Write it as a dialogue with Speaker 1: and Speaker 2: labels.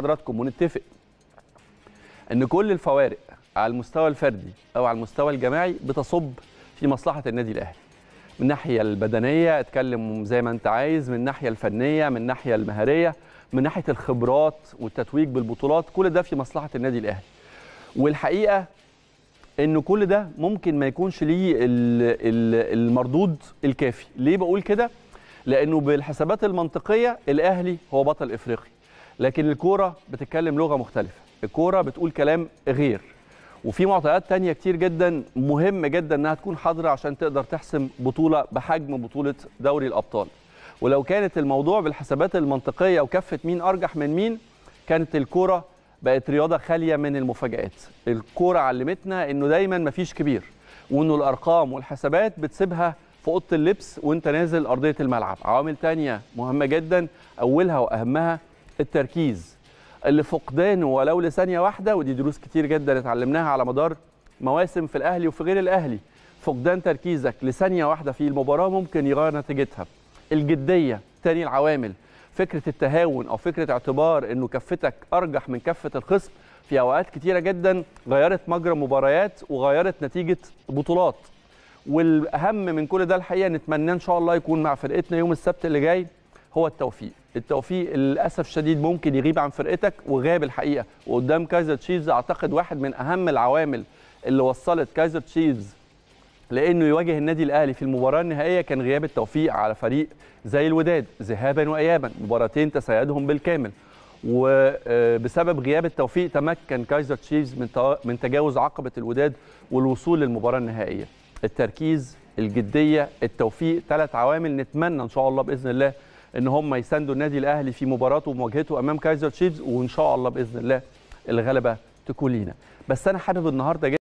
Speaker 1: حضراتكم ونتفق ان كل الفوارق على المستوى الفردي او على المستوى الجماعي بتصب في مصلحه النادي الاهلي من الناحيه البدنيه اتكلم زي ما انت عايز من الناحيه الفنيه من الناحيه المهاريه من ناحيه الخبرات والتتويج بالبطولات كل ده في مصلحه النادي الاهلي والحقيقه ان كل ده ممكن ما يكونش ليه المردود الكافي ليه بقول كده لانه بالحسابات المنطقيه الاهلي هو بطل افريقي لكن الكوره بتتكلم لغه مختلفه الكوره بتقول كلام غير وفي معطيات تانية كتير جدا مهم جدا انها تكون حاضره عشان تقدر تحسم بطوله بحجم بطوله دوري الابطال ولو كانت الموضوع بالحسابات المنطقيه وكفه مين ارجح من مين كانت الكوره بقت رياضه خاليه من المفاجات الكوره علمتنا انه دايما مفيش كبير وانه الارقام والحسابات بتسيبها في اوضه اللبس وانت نازل ارضيه الملعب عوامل تانية مهمه جدا اولها واهمها التركيز اللي فقدانه ولو لثانيه واحده ودي دروس كتير جدا اتعلمناها على مدار مواسم في الاهلي وفي غير الاهلي فقدان تركيزك لثانيه واحده في المباراه ممكن يغير نتيجتها الجديه تاني العوامل فكره التهاون او فكره اعتبار انه كفتك ارجح من كفه الخصم في اوقات كتيره جدا غيرت مجرى مباريات وغيرت نتيجه بطولات والاهم من كل ده الحقيقه نتمنى ان شاء الله يكون مع فرقتنا يوم السبت اللي جاي هو التوفيق التوفيق للاسف الشديد ممكن يغيب عن فرقتك وغاب الحقيقه وقدام كايزر تشيفز اعتقد واحد من اهم العوامل اللي وصلت كايزر تشيفز لانه يواجه النادي الاهلي في المباراه النهائيه كان غياب التوفيق على فريق زي الوداد ذهابا وايابا مباراتين تسيدهم بالكامل وبسبب غياب التوفيق تمكن كايزر تشيفز من من تجاوز عقبه الوداد والوصول للمباراه النهائيه التركيز الجديه التوفيق ثلاث عوامل نتمنى ان شاء الله باذن الله ان هم يساندوا النادي الاهلي في مباراته ومواجهته امام كايزر تشيفز وان شاء الله باذن الله الغلبه تكون لينا بس انا حابب النهارده